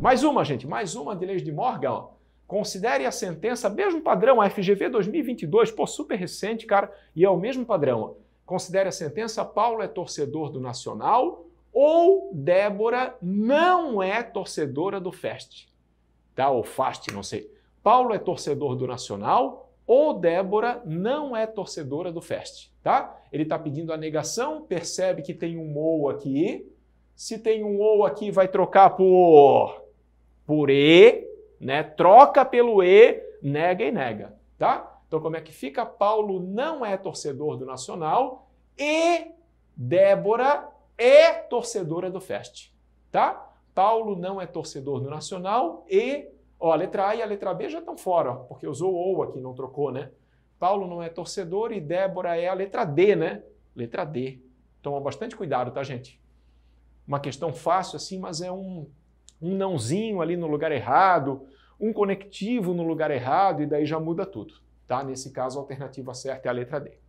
Mais uma, gente, mais uma de leis de Morgan. Ó. Considere a sentença, mesmo padrão, a FGV 2022, pô, super recente, cara, e é o mesmo padrão. Ó. Considere a sentença, Paulo é torcedor do Nacional ou Débora não é torcedora do Fast. Tá? Ou Fast, não sei. Paulo é torcedor do Nacional ou Débora não é torcedora do Fest, tá? Ele está pedindo a negação, percebe que tem um ou aqui. Se tem um ou aqui, vai trocar por por e, né? Troca pelo e, nega e nega, tá? Então como é que fica? Paulo não é torcedor do Nacional e Débora é torcedora do Fest, tá? Paulo não é torcedor do Nacional e Ó, a letra A e a letra B já estão fora, ó, porque usou ou aqui, não trocou, né? Paulo não é torcedor e Débora é a letra D, né? Letra D. Toma bastante cuidado, tá, gente? Uma questão fácil assim, mas é um, um nãozinho ali no lugar errado, um conectivo no lugar errado e daí já muda tudo, tá? Nesse caso, a alternativa certa é a letra D.